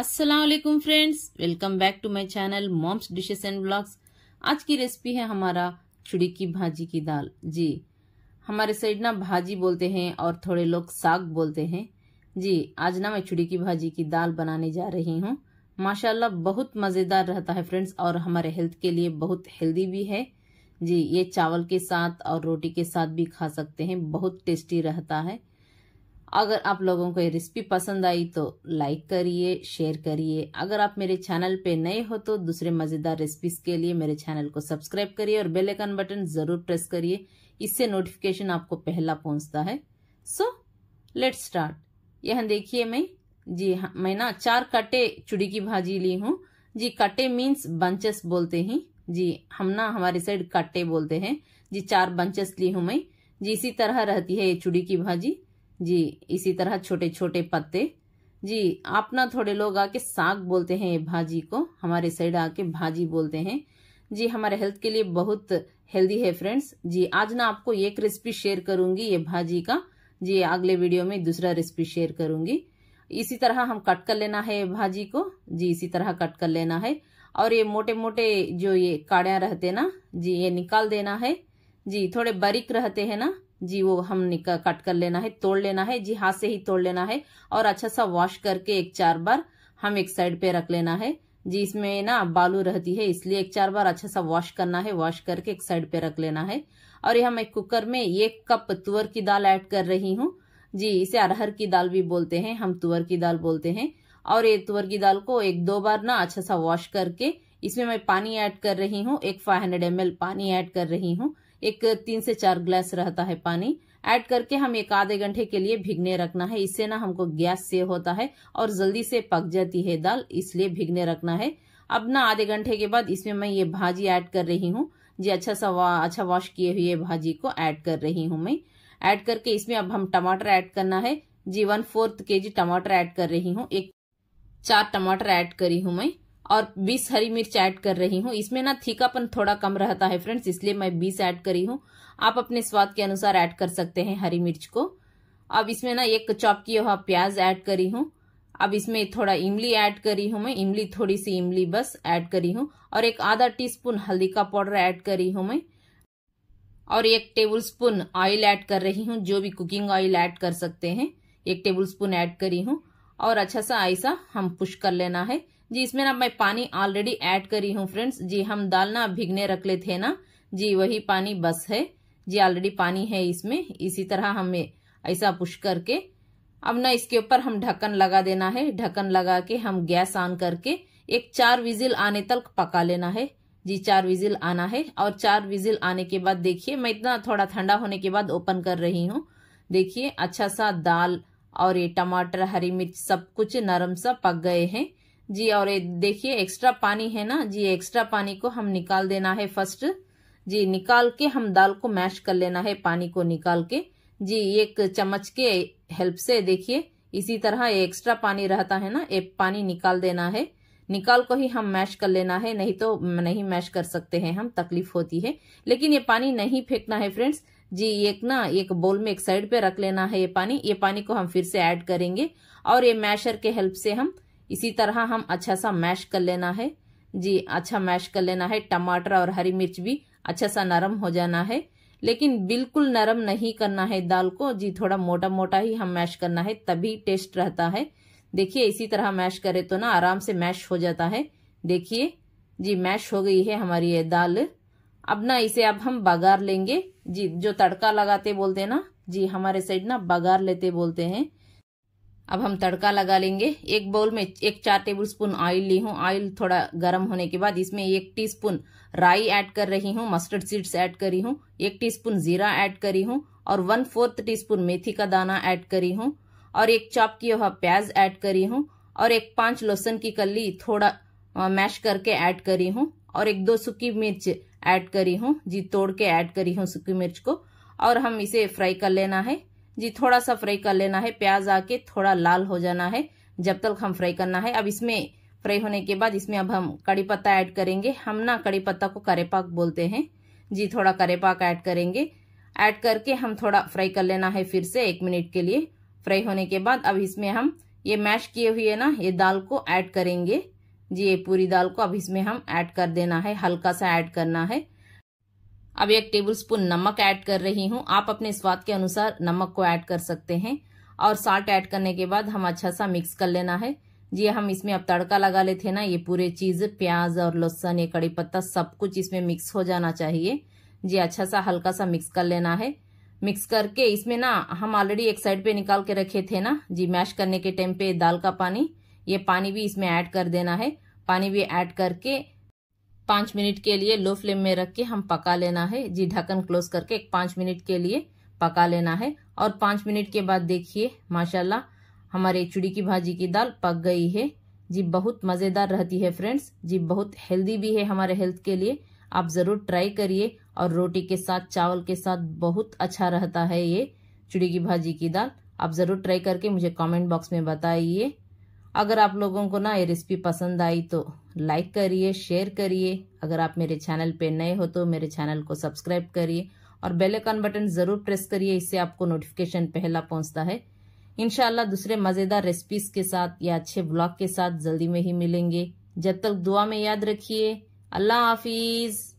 Aslam friends welcome back to my channel moms dishes and blogs आज की recipe है हमारा छुड़ी की भाजी की दाल जी हमारे साइड ना भाजी बोलते हैं और थोड़े लोग साग बोलते हैं जी आज ना मैं छुड़ी की भाजी की दाल बनाने जा रही हूँ माशाल्लाह बहुत मज़ेदार रहता है फ्रेंड्स और हमारे हेल्थ के लिए बहुत हेल्दी भी है जी ये चावल के साथ और रोटी के साथ भी खा सकते हैं बहुत टेस्टी रहता है अगर आप लोगों को ये रेसिपी पसंद आई तो लाइक करिए शेयर करिए अगर आप मेरे चैनल पे नए हो तो दूसरे मज़ेदार रेसिपीज़ के लिए मेरे चैनल को सब्सक्राइब करिए और बेल आइकन बटन ज़रूर प्रेस करिए इससे नोटिफिकेशन आपको पहला पहुंचता है सो लेट स्टार्ट यह देखिए मैं जी हाँ मैं ना चार कटे चुड़ी की भाजी ली हूँ जी कटे मीन्स बंचेस बोलते ही जी हम ना हमारे साइड कट्टे बोलते हैं जी चार बंचेस ली हूँ मैं जी इसी तरह रहती है ये चुड़ी की भाजी जी इसी तरह छोटे छोटे पत्ते जी आप ना थोड़े लोग आके साग बोलते हैं भाजी को हमारे साइड आके भाजी बोलते हैं जी हमारे हेल्थ के लिए बहुत हेल्दी है फ्रेंड्स जी आज ना आपको एक रेसिपी शेयर करूंगी ये भाजी का जी अगले वीडियो में दूसरा रेसिपी शेयर करूंगी इसी तरह हम कट कर लेना है भाजी को जी इसी तरह कट कर लेना है और ये मोटे मोटे जो ये काड़ियाँ रहते ना जी ये निकाल देना है जी थोड़े बारीक रहते हैं ना जी वो हम कट कर लेना है तोड़ लेना है जी हाथ से ही तोड़ लेना है और अच्छा सा वॉश करके एक चार बार हम एक साइड पे रख लेना है जी इसमें ना बालू रहती है इसलिए एक चार बार अच्छा सा वॉश करना है वॉश करके एक साइड पे रख लेना है और यह मैं कुकर में एक कप तुअर की दाल ऐड कर रही हूँ जी इसे अरहर की दाल भी बोलते हैं हम तुअर की दाल बोलते हैं और ये तुअर की दाल को एक दो बार ना अच्छा सा वॉश करके इसमें मैं पानी ऐड कर रही हूँ एक फाइव हंड्रेड एम पानी ऐड कर रही हूँ एक तीन से चार ग्लास रहता है पानी ऐड करके हम एक आधे घंटे के लिए भिगने रखना है इससे ना हमको गैस से होता है और जल्दी से पक जाती है दाल इसलिए भिगने रखना है अब ना आधे घंटे के बाद इसमें मैं ये भाजी ऐड कर रही हूँ जी अच्छा सा वा, अच्छा वॉश किए हुए भाजी को ऐड कर रही हूँ मैं ऐड करके इसमें अब हम टमाटर ऐड करना है जी वन फोर्थ के जी टमाटर ऐड कर रही हूँ एक चार टमाटर ऐड करी हूँ मैं और 20 हरी मिर्च ऐड कर रही हूँ इसमें ना थीकापन थोड़ा कम रहता है फ्रेंड्स इसलिए मैं 20 ऐड करी हूँ आप अपने स्वाद के अनुसार ऐड कर सकते हैं हरी मिर्च को अब इसमें ना एक चॉप किया हुआ प्याज ऐड करी हूँ अब इसमें थोड़ा इमली ऐड करी हूँ मैं इमली थोड़ी सी इमली बस ऐड करी हूँ और एक आधा स्पून हल्दी का पाउडर ऐड करी हूँ मैं और एक टेबल स्पून ऑयल ऐड कर रही हूँ जो भी कुकिंग ऑयल ऐड कर सकते हैं एक टेबल स्पून ऐड करी हूँ और अच्छा सा ऐसा हम पुश कर लेना है जी इसमें ना मैं पानी ऑलरेडी ऐड करी हूँ फ्रेंड्स जी हम दाल ना भिगने रख ले थे ना जी वही पानी बस है जी ऑलरेडी पानी है इसमें इसी तरह हमें ऐसा पुश करके अब ना इसके ऊपर हम ढक्कन लगा देना है ढक्कन लगा के हम गैस ऑन करके एक चार विजिल आने तक पका लेना है जी चार विजिल आना है और चार विजिल आने के बाद देखिए मैं इतना थोड़ा ठंडा होने के बाद ओपन कर रही हूँ देखिए अच्छा सा दाल और ये टमाटर हरी मिर्च सब कुछ नरम सा पक गए हैं जी और ये देखिए एक्स्ट्रा पानी है ना जी एक्स्ट्रा पानी को हम निकाल देना है फर्स्ट जी निकाल के हम दाल को मैश कर लेना है पानी को निकाल के जी एक चम्मच के हेल्प से देखिए इसी तरह एक्स्ट्रा पानी रहता है ना ये पानी निकाल देना है निकाल को ही हम मैश कर लेना है नहीं तो नहीं मैश कर सकते हैं हम तकलीफ होती है लेकिन ये पानी नहीं फेंकना है फ्रेंड्स जी एक ना एक बोल में एक साइड पे रख लेना है ये पानी ये पानी को हम फिर से ऐड करेंगे और ये मैशर के हेल्प से हम इसी तरह हम अच्छा सा मैश कर लेना है जी अच्छा मैश कर लेना है टमाटर और हरी मिर्च भी अच्छा सा नरम हो जाना है लेकिन बिल्कुल नरम नहीं करना है दाल को जी थोड़ा मोटा मोटा ही हम मैश करना है तभी टेस्ट रहता है देखिए इसी तरह मैश करे तो ना आराम से मैश हो जाता है देखिए जी मैश हो गई है हमारी ये दाल अब ना इसे अब हम बगार लेंगे जी जो तड़का लगाते बोलते ना जी हमारे साइड ना बगार लेते बोलते हैं अब हम तड़का लगा लेंगे एक बाउल में एक चार टेबल स्पून ऑयल ली हूँ ऑयल थोड़ा गर्म होने के बाद इसमें एक टीस्पून राई ऐड कर रही हूँ मस्टर्ड सीड्स ऐड करी हूँ एक टीस्पून जीरा ऐड करी हूँ और वन फोर्थ टीस्पून मेथी का दाना ऐड करी हूँ और एक चॉप की हुआ प्याज ऐड करी हूँ और एक पांच लहसुन की कली थोड़ा मैश करके ऐड करी हूँ और एक दो सूखी मिर्च ऐड करी हूँ जी तोड़ के ऐड करी हूँ सूखी मिर्च को और हम इसे फ्राई कर लेना है जी थोड़ा सा फ्राई कर लेना है प्याज आके थोड़ा लाल हो जाना है जब तक हम फ्राई करना है अब इसमें फ्राई होने के बाद इसमें अब हम कड़ी पत्ता ऐड करेंगे हम ना कड़ी पत्ता को करेपाक बोलते हैं जी थोड़ा करेपाक ऐड करेंगे ऐड करके हम थोड़ा फ्राई कर लेना है फिर से एक मिनट के लिए फ्राई होने के बाद अब इसमें हम ये मैश किए हुए ना ये दाल को ऐड करेंगे जी ये पूरी दाल को अब इसमें हम ऐड कर देना है हल्का सा ऐड करना है अब एक टेबलस्पून नमक ऐड कर रही हूँ आप अपने स्वाद के अनुसार नमक को ऐड कर सकते हैं और साल्ट ऐड करने के बाद हम अच्छा सा मिक्स कर लेना है जी हम इसमें अब तड़का लगा लेते हैं ना ये पूरे चीज़ प्याज और लहसुन ये कड़ी पत्ता सब कुछ इसमें मिक्स हो जाना चाहिए जी अच्छा सा हल्का सा मिक्स कर लेना है मिक्स करके इसमें ना हम ऑलरेडी एक साइड पे निकाल के रखे थे ना जी मैश करने के टाइम पे दाल का पानी ये पानी भी इसमें ऐड कर देना है पानी भी ऐड करके पाँच मिनट के लिए लो फ्लेम में रख के हम पका लेना है जी ढक्कन क्लोज करके एक पाँच मिनट के लिए पका लेना है और पाँच मिनट के बाद देखिए माशाल्लाह हमारे चुड़ी की भाजी की दाल पक गई है जी बहुत मज़ेदार रहती है फ्रेंड्स जी बहुत हेल्दी भी है हमारे हेल्थ के लिए आप ज़रूर ट्राई करिए और रोटी के साथ चावल के साथ बहुत अच्छा रहता है ये चुड़ी की भाजी की दाल आप ज़रूर ट्राई करके मुझे कमेंट बॉक्स में बताइए अगर आप लोगों को ना ये रेसिपी पसंद आई तो लाइक करिए शेयर करिए अगर आप मेरे चैनल पे नए हो तो मेरे चैनल को सब्सक्राइब करिए और बेल आइकन बटन ज़रूर प्रेस करिए इससे आपको नोटिफिकेशन पहला पहुंचता है इनशाला दूसरे मज़ेदार रेसिपीज के साथ या अच्छे ब्लॉग के साथ जल्दी में ही मिलेंगे जब तक दुआ में याद रखिए अल्लाह हाफिज़